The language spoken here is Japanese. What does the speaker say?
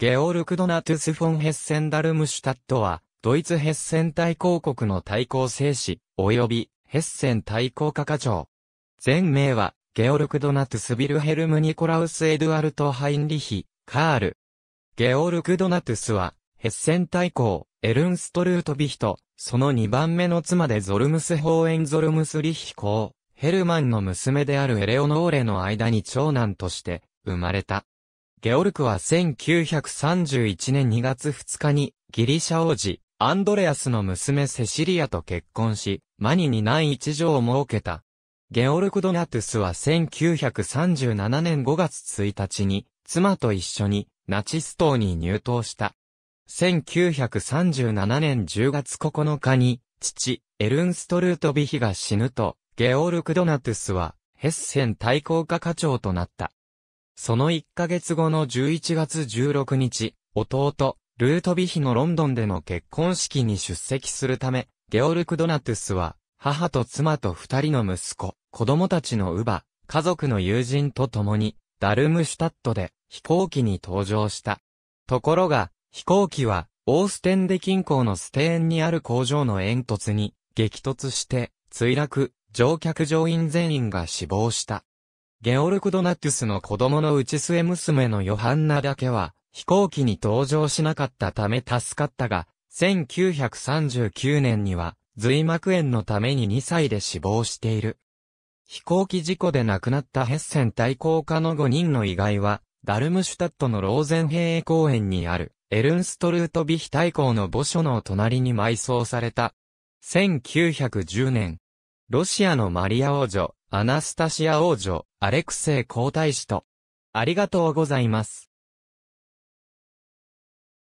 ゲオルク・ドナトゥス・フォン・ヘッセンダルムシュタットは、ドイツヘッセン大公国の対抗制止、及び、ヘッセン対抗課課長。全名は、ゲオルク・ドナトゥス・ビルヘルム・ニコラウス・エドゥアルト・ハインリヒ、カール。ゲオルク・ドナトゥスは、ヘッセン大公、エルンストルート・ビヒト、その2番目の妻でゾルムス・ホーエン・ゾルムス・リヒ公、ヘルマンの娘であるエレオノーレの間に長男として、生まれた。ゲオルクは1931年2月2日にギリシャ王子、アンドレアスの娘セシリアと結婚し、マニに男一条を設けた。ゲオルク・ドナトゥスは1937年5月1日に、妻と一緒にナチス党に入党した。1937年10月9日に、父、エルンストルート・ビヒが死ぬと、ゲオルク・ドナトゥスは、ヘッセン対抗課課長となった。その1ヶ月後の11月16日、弟、ルートビヒのロンドンでの結婚式に出席するため、ゲオルク・ドナトゥスは、母と妻と二人の息子、子供たちの乳母、家族の友人と共に、ダルムシュタットで飛行機に搭乗した。ところが、飛行機は、オーステンデ近郊のステーンにある工場の煙突に、激突して、墜落、乗客乗員全員が死亡した。ゲオルク・ドナトゥスの子供の内末娘のヨハンナだけは、飛行機に搭乗しなかったため助かったが、1939年には、髄膜炎のために2歳で死亡している。飛行機事故で亡くなったヘッセン対抗家の5人の遺骸は、ダルムシュタットのローゼンヘイ公園にある、エルンストルートビヒ大公の墓所の隣に埋葬された。1910年、ロシアのマリア王女、アナスタシア王女、アレクセイ皇太子と、ありがとうございます。